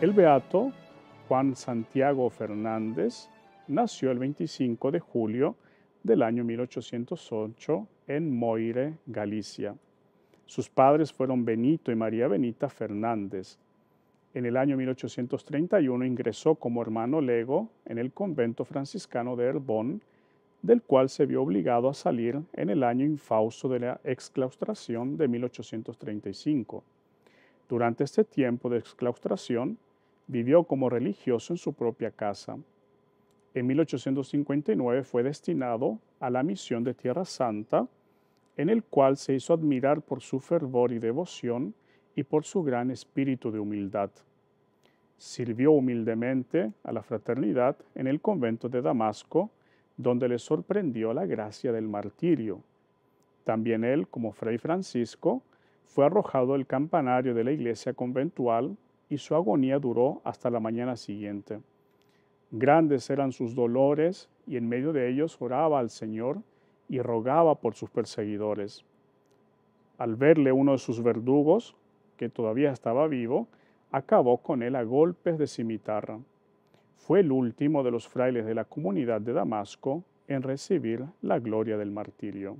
El beato Juan Santiago Fernández nació el 25 de julio del año 1808 en Moire, Galicia. Sus padres fueron Benito y María Benita Fernández. En el año 1831 ingresó como hermano lego en el convento franciscano de Herbón, del cual se vio obligado a salir en el año infausto de la exclaustración de 1835. Durante este tiempo de exclaustración, vivió como religioso en su propia casa. En 1859 fue destinado a la misión de Tierra Santa, en el cual se hizo admirar por su fervor y devoción y por su gran espíritu de humildad. Sirvió humildemente a la fraternidad en el convento de Damasco, donde le sorprendió la gracia del martirio. También él, como fray Francisco, fue arrojado del campanario de la iglesia conventual y su agonía duró hasta la mañana siguiente. Grandes eran sus dolores y en medio de ellos oraba al Señor y rogaba por sus perseguidores. Al verle uno de sus verdugos, que todavía estaba vivo, acabó con él a golpes de cimitarra. Fue el último de los frailes de la comunidad de Damasco en recibir la gloria del martirio.